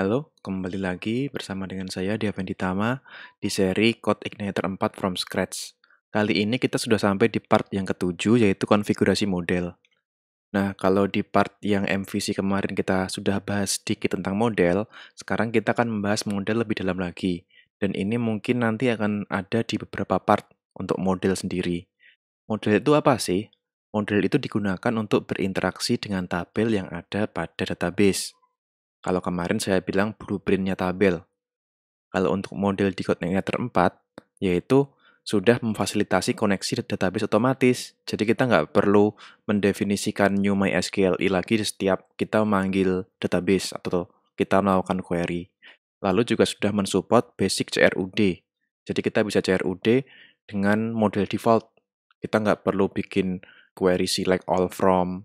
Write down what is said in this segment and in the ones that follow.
Halo, kembali lagi bersama dengan saya Diaven Ditama di seri Code Igniter 4 from Scratch. Kali ini kita sudah sampai di part yang ketujuh yaitu konfigurasi model. Nah, kalau di part yang MVC kemarin kita sudah bahas sedikit tentang model, sekarang kita akan membahas model lebih dalam lagi. Dan ini mungkin nanti akan ada di beberapa part untuk model sendiri. Model itu apa sih? Model itu digunakan untuk berinteraksi dengan tabel yang ada pada database. Kalau kemarin saya bilang blueprintnya tabel. Kalau untuk model di CodeIgniter 4, yaitu sudah memfasilitasi koneksi database otomatis. Jadi kita nggak perlu mendefinisikan new MySQL lagi setiap kita memanggil database atau kita melakukan query. Lalu juga sudah mensupport basic CRUD. Jadi kita bisa CRUD dengan model default. Kita nggak perlu bikin query select all from,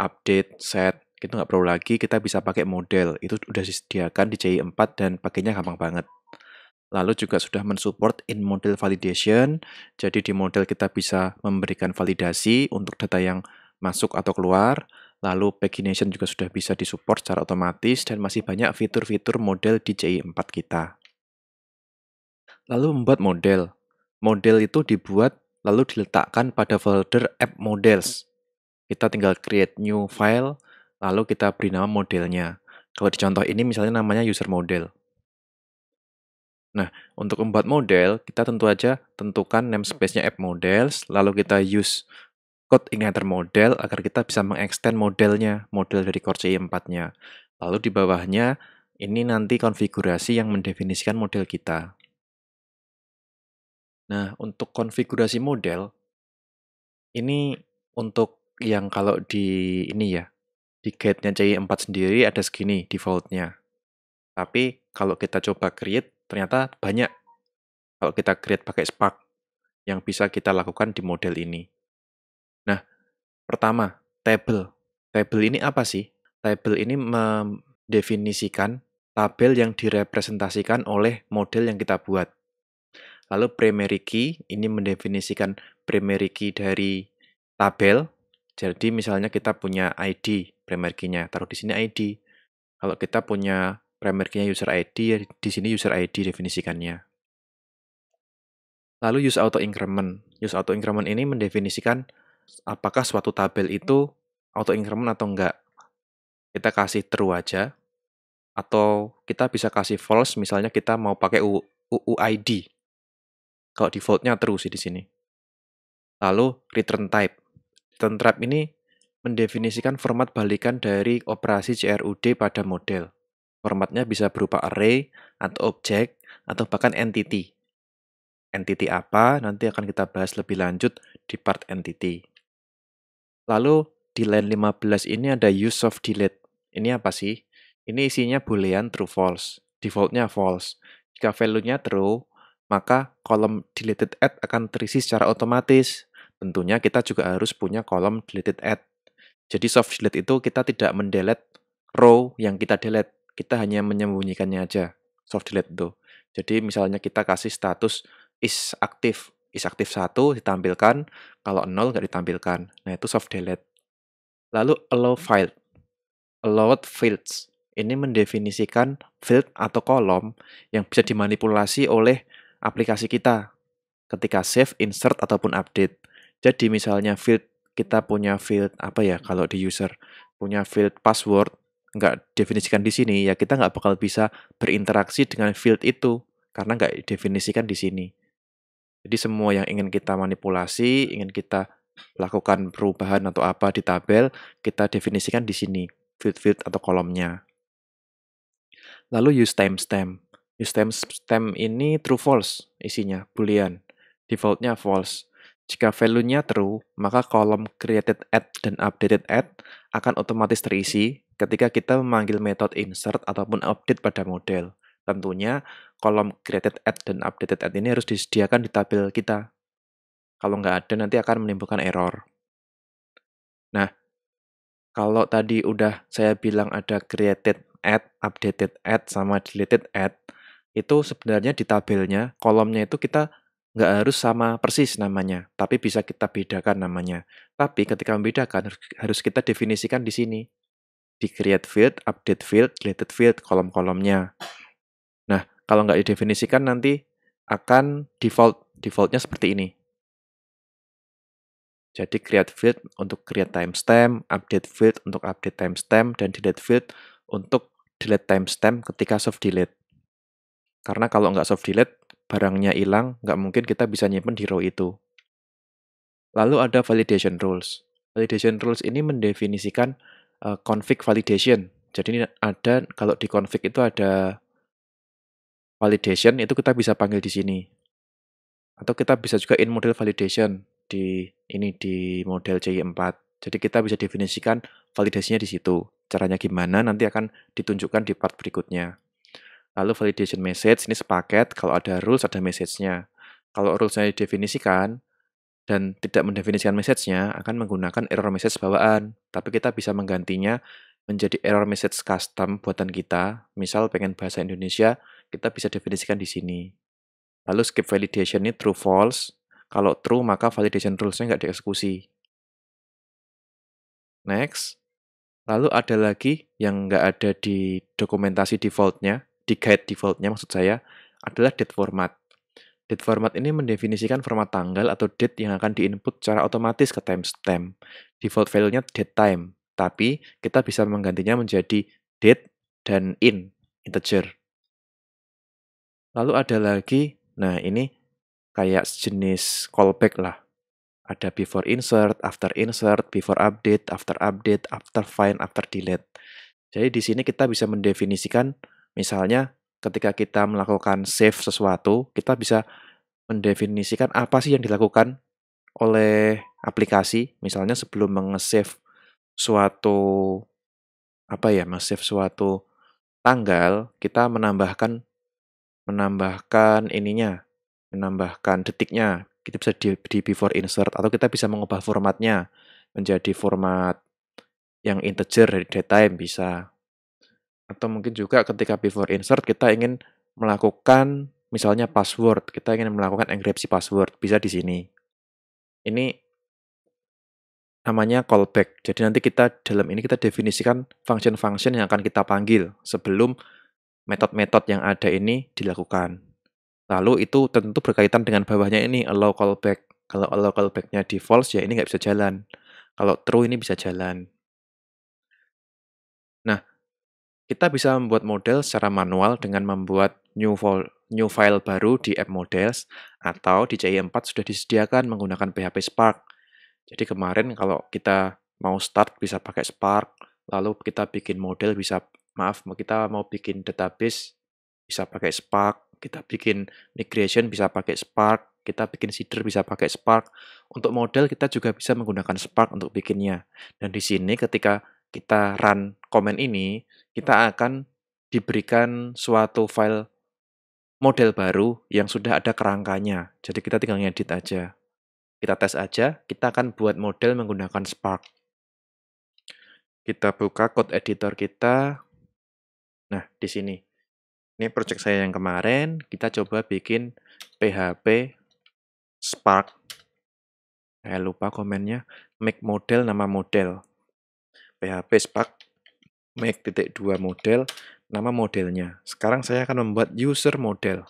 update, set, kita nggak perlu lagi, kita bisa pakai model. Itu sudah disediakan di CI 4 dan pakainya gampang banget. Lalu juga sudah mensupport in model validation. Jadi di model kita bisa memberikan validasi untuk data yang masuk atau keluar. Lalu pagination juga sudah bisa disupport secara otomatis dan masih banyak fitur-fitur model di CI 4 kita. Lalu membuat model. Model itu dibuat lalu diletakkan pada folder app models. Kita tinggal create new file, lalu kita beri nama modelnya. Kalau di contoh ini misalnya namanya user model. Nah, untuk membuat model, kita tentu aja tentukan namespace-nya app models, lalu kita use code igniter model agar kita bisa mengextend modelnya, model dari core CI4-nya. Lalu di bawahnya, ini nanti konfigurasi yang mendefinisikan model kita. Nah, untuk konfigurasi model, ini untuk yang kalau di ini ya, di gate nya CI4 sendiri ada segini defaultnya. Tapi kalau kita coba create, ternyata banyak. Kalau kita create pakai Spark, yang bisa kita lakukan di model ini. Nah, pertama, table. Table ini apa sih? Table ini mendefinisikan tabel yang direpresentasikan oleh model yang kita buat. Lalu primary key, ini mendefinisikan primary key dari tabel. Jadi misalnya kita punya ID, primary key-nya. Taruh di sini ID. Kalau kita punya primary key-nya user ID, ya di sini user ID definisikannya. Lalu use auto increment. Use auto increment ini mendefinisikan apakah suatu tabel itu auto increment atau enggak. Kita kasih true aja atau kita bisa kasih false misalnya kita mau pakai UUID. Kalau defaultnya true sih di sini. Lalu return type. Return type ini mendefinisikan format balikan dari operasi CRUD pada model. Formatnya bisa berupa array, atau objek, atau bahkan entity. Entity apa nanti akan kita bahas lebih lanjut di part entity. Lalu di line 15 ini ada use of delete. Ini apa sih? Ini isinya boolean true false. Defaultnya false. Jika value-nya true, maka kolom deleted at akan terisi secara otomatis. Tentunya kita juga harus punya kolom deleted at. Jadi soft delete itu kita tidak mendelete row yang kita delete, kita hanya menyembunyikannya aja. Soft delete itu. Jadi misalnya kita kasih status is aktif, is aktif satu ditampilkan, kalau nol nggak ditampilkan. Nah, itu soft delete. Lalu allow file. allow fields. Ini mendefinisikan field atau kolom yang bisa dimanipulasi oleh aplikasi kita ketika save, insert, ataupun update. Jadi misalnya field kita punya field apa ya kalau di user punya field password nggak definisikan di sini ya kita nggak bakal bisa berinteraksi dengan field itu karena nggak definisikan di sini. Jadi semua yang ingin kita manipulasi, ingin kita lakukan perubahan atau apa di tabel, kita definisikan di sini, field-field atau kolomnya. Lalu use timestamp. Use timestamp ini true false isinya, boolean. Defaultnya false. Jika value-nya true, maka kolom created at dan updated at akan otomatis terisi ketika kita memanggil metode insert ataupun update pada model. Tentunya, kolom created at dan updated at ini harus disediakan di tabel kita. Kalau nggak ada, nanti akan menimbulkan error. Nah, kalau tadi udah saya bilang ada created at, updated at, sama deleted at, itu sebenarnya di tabelnya, kolomnya itu kita nggak harus sama persis namanya, tapi bisa kita bedakan namanya. Tapi ketika membedakan harus kita definisikan di sini. Di create field, update field, deleted field, kolom-kolomnya. Nah, kalau nggak didefinisikan nanti akan default. Defaultnya seperti ini. Jadi create field untuk create timestamp, update field untuk update timestamp, dan delete field untuk delete timestamp ketika soft delete. Karena kalau nggak soft delete, barangnya hilang, nggak mungkin kita bisa nyimpen di row itu. Lalu ada validation rules. Validation rules ini mendefinisikan uh, config validation. Jadi ini ada kalau di config itu ada validation itu kita bisa panggil di sini. Atau kita bisa juga in model validation di ini di model CI4. Jadi kita bisa definisikan validasinya di situ. Caranya gimana nanti akan ditunjukkan di part berikutnya. Lalu validation message ini sepaket kalau ada rules ada message-nya. Kalau rules-nya didefinisikan dan tidak mendefinisikan message-nya akan menggunakan error message bawaan. Tapi kita bisa menggantinya menjadi error message custom buatan kita. Misal pengen bahasa Indonesia, kita bisa definisikan di sini. Lalu skip validation ini true false. Kalau true maka validation rules-nya nggak dieksekusi. Next. Lalu ada lagi yang nggak ada di dokumentasi defaultnya, di guide defaultnya maksud saya adalah date format. Date format ini mendefinisikan format tanggal atau date yang akan diinput secara otomatis ke timestamp. Default value-nya date time, tapi kita bisa menggantinya menjadi date dan in, integer. Lalu ada lagi, nah ini kayak sejenis callback lah. Ada before insert, after insert, before update, after update, after find, after delete. Jadi di sini kita bisa mendefinisikan Misalnya ketika kita melakukan save sesuatu, kita bisa mendefinisikan apa sih yang dilakukan oleh aplikasi. Misalnya sebelum menge-save suatu apa ya, menge-save suatu tanggal, kita menambahkan menambahkan ininya, menambahkan detiknya. Kita bisa di, di before insert atau kita bisa mengubah formatnya menjadi format yang integer dari data bisa atau mungkin juga ketika before insert kita ingin melakukan misalnya password, kita ingin melakukan enkripsi password, bisa di sini. Ini namanya callback. Jadi nanti kita dalam ini kita definisikan function-function yang akan kita panggil sebelum metode-metode yang ada ini dilakukan. Lalu itu tentu berkaitan dengan bawahnya ini allow callback. Kalau allow callbacknya di false ya ini nggak bisa jalan. Kalau true ini bisa jalan. Kita bisa membuat model secara manual dengan membuat new, new file baru di app models atau di CI4 sudah disediakan menggunakan PHP Spark. Jadi kemarin kalau kita mau start bisa pakai Spark, lalu kita bikin model bisa, maaf, kita mau bikin database bisa pakai Spark, kita bikin migration bisa pakai Spark, kita bikin seeder bisa pakai Spark. Untuk model kita juga bisa menggunakan Spark untuk bikinnya. Dan di sini ketika kita run komen ini, kita akan diberikan suatu file model baru yang sudah ada kerangkanya. Jadi kita tinggal ngedit aja. Kita tes aja, kita akan buat model menggunakan Spark. Kita buka code editor kita. Nah, di sini. Ini project saya yang kemarin, kita coba bikin PHP Spark. Saya lupa komennya, make model nama model. PHP Spark titik dua model, nama modelnya. Sekarang saya akan membuat user model.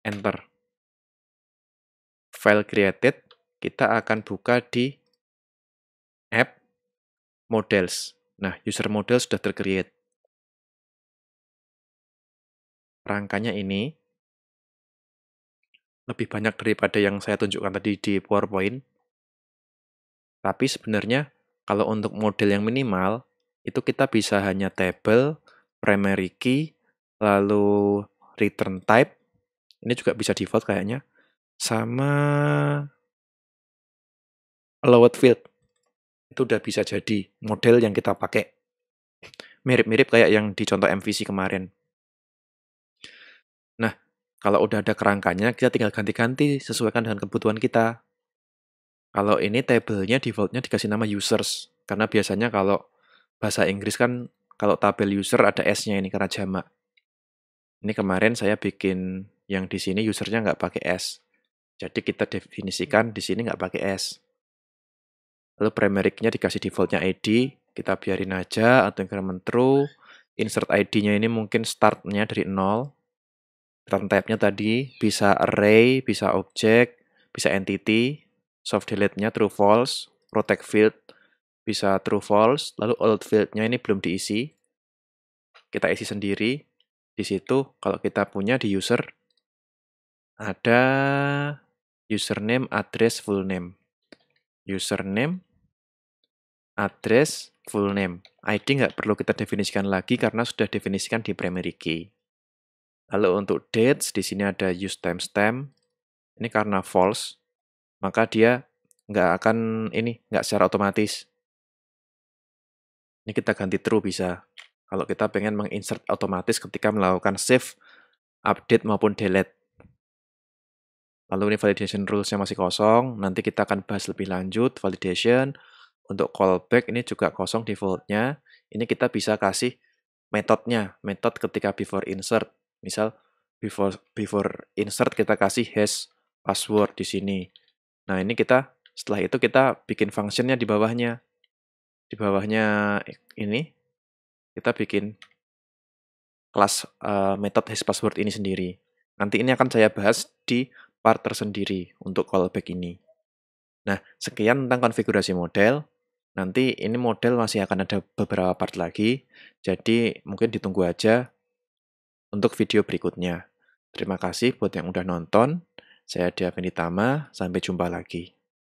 Enter. File created, kita akan buka di app models. Nah, user model sudah tercreate. Rangkanya ini lebih banyak daripada yang saya tunjukkan tadi di PowerPoint. Tapi sebenarnya kalau untuk model yang minimal, itu kita bisa hanya table, primary key, lalu return type. Ini juga bisa default kayaknya. Sama allowed field. Itu udah bisa jadi model yang kita pakai. Mirip-mirip kayak yang di contoh MVC kemarin. Nah, kalau udah ada kerangkanya, kita tinggal ganti-ganti sesuaikan dengan kebutuhan kita. Kalau ini tabelnya defaultnya dikasih nama users karena biasanya kalau bahasa Inggris kan kalau tabel user ada s-nya ini karena jamak. Ini kemarin saya bikin yang di sini usernya nggak pakai s. Jadi kita definisikan di sini nggak pakai s. Lalu primary key-nya dikasih defaultnya id, kita biarin aja atau increment true. Insert id-nya ini mungkin startnya dari nol. Return type-nya tadi bisa array, bisa object, bisa entity, soft delete-nya true false, protect field bisa true false, lalu old field-nya ini belum diisi. Kita isi sendiri. Di situ kalau kita punya di user ada username, address, full name. Username, address, full name. ID nggak perlu kita definisikan lagi karena sudah definisikan di primary key. Lalu untuk dates, di sini ada use timestamp. Ini karena false, maka dia nggak akan ini, nggak secara otomatis. Ini kita ganti true bisa. Kalau kita pengen menginsert otomatis ketika melakukan save, update maupun delete. Lalu ini validation rules yang masih kosong, nanti kita akan bahas lebih lanjut validation. Untuk callback ini juga kosong defaultnya. Ini kita bisa kasih metodenya, metode ketika before insert. Misal before before insert kita kasih hash password di sini. Nah, ini kita setelah itu kita bikin functionnya di bawahnya. Di bawahnya ini kita bikin kelas uh, eh, method hash password ini sendiri. Nanti ini akan saya bahas di part tersendiri untuk callback ini. Nah, sekian tentang konfigurasi model. Nanti ini model masih akan ada beberapa part lagi, jadi mungkin ditunggu aja untuk video berikutnya. Terima kasih buat yang udah nonton. Saya Adi Tama, sampai jumpa lagi.